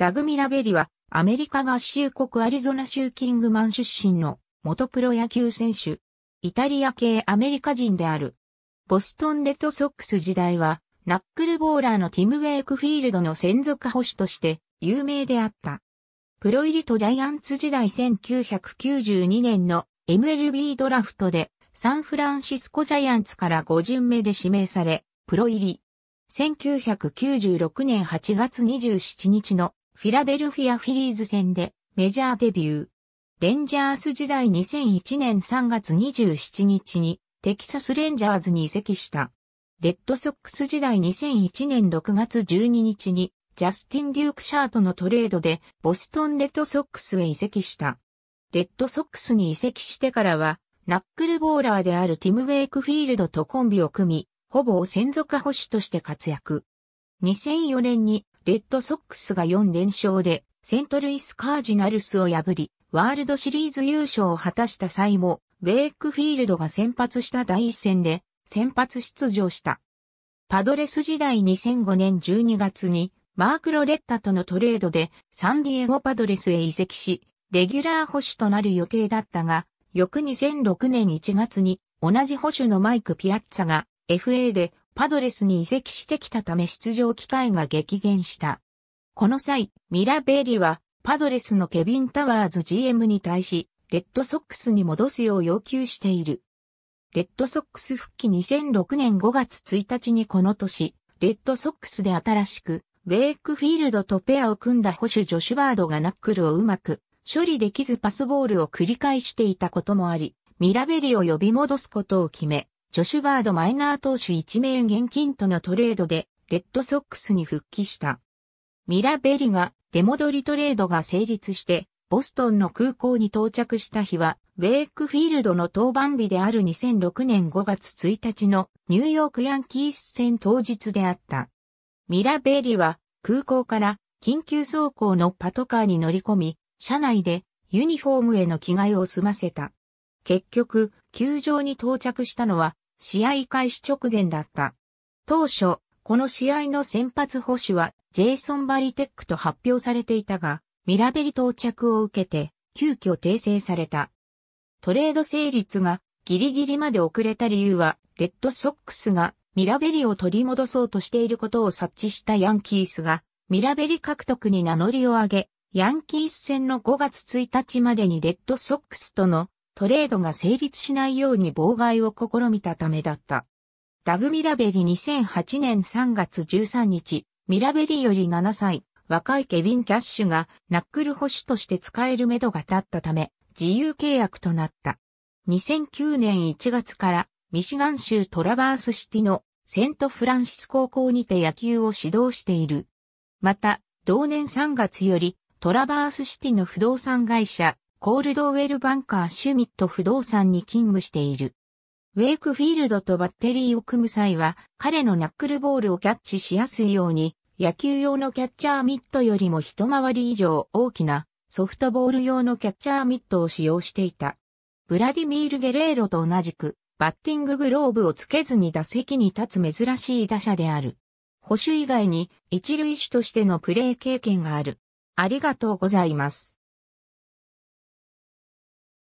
ダグ・ミラベリは、アメリカ合衆国アリゾナ州キングマン出身の元プロ野球選手。イタリア系アメリカ人である。ボストンレッドソックス時代は、ナックルボーラーのティム・ウェイクフィールドの専属保守として有名であった。プロ入りとジャイアンツ時代1992年の MLB ドラフトでサンフランシスコジャイアンツから5巡目で指名され、プロ入り。1996年8月27日のフィラデルフィアフィリーズ戦でメジャーデビュー。レンジャース時代2001年3月27日にテキサスレンジャーズに移籍した。レッドソックス時代2001年6月12日にジャスティン・デューク・シャートのトレードでボストンレッドソックスへ移籍した。レッドソックスに移籍してからはナックルボーラーであるティム・ウェイクフィールドとコンビを組み、ほぼ専属保守として活躍。2004年にレッドソックスが4連勝で、セントルイスカージナルスを破り、ワールドシリーズ優勝を果たした際も、ウェイクフィールドが先発した第一戦で、先発出場した。パドレス時代2005年12月に、マーク・ロレッタとのトレードで、サンディエゴ・パドレスへ移籍し、レギュラー保守となる予定だったが、翌2006年1月に、同じ保守のマイク・ピアッツァが、FA でパドレスに移籍してきたため出場機会が激減した。この際、ミラベリは、パドレスのケビン・タワーズ GM に対し、レッドソックスに戻すよう要求している。レッドソックス復帰2006年5月1日にこの年、レッドソックスで新しく、ウェイクフィールドとペアを組んだ保守ジョシュバードがナックルをうまく処理できずパスボールを繰り返していたこともあり、ミラベリを呼び戻すことを決め、ジョシュバードマイナー投手1名現金とのトレードで、レッドソックスに復帰した。ミラベリが出戻りトレードが成立して、ボストンの空港に到着した日は、ウェイクフィールドの登板日である2006年5月1日のニューヨークヤンキース戦当日であった。ミラベリは空港から緊急走行のパトカーに乗り込み、車内でユニフォームへの着替えを済ませた。結局、球場に到着したのは試合開始直前だった。当初、この試合の先発捕手はジェイソン・バリテックと発表されていたが、ミラベリ到着を受けて急遽訂正された。トレード成立がギリギリまで遅れた理由は、レッドソックスがミラベリを取り戻そうとしていることを察知したヤンキースが、ミラベリ獲得に名乗りを上げ、ヤンキース戦の5月1日までにレッドソックスとのトレードが成立しないように妨害を試みたためだった。ダグ・ミラベリ2008年3月13日、ミラベリより7歳、若いケビン・キャッシュがナックル保守として使える目処が立ったため、自由契約となった。2009年1月からミシガン州トラバースシティのセントフランシス高校にて野球を指導している。また、同年3月よりトラバースシティの不動産会社コールドウェルバンカーシュミット不動産に勤務している。ウェイクフィールドとバッテリーを組む際は、彼のナックルボールをキャッチしやすいように、野球用のキャッチャーミットよりも一回り以上大きなソフトボール用のキャッチャーミットを使用していた。ブラディミール・ゲレーロと同じく、バッティンググローブをつけずに打席に立つ珍しい打者である。保守以外に一塁手としてのプレー経験がある。ありがとうございます。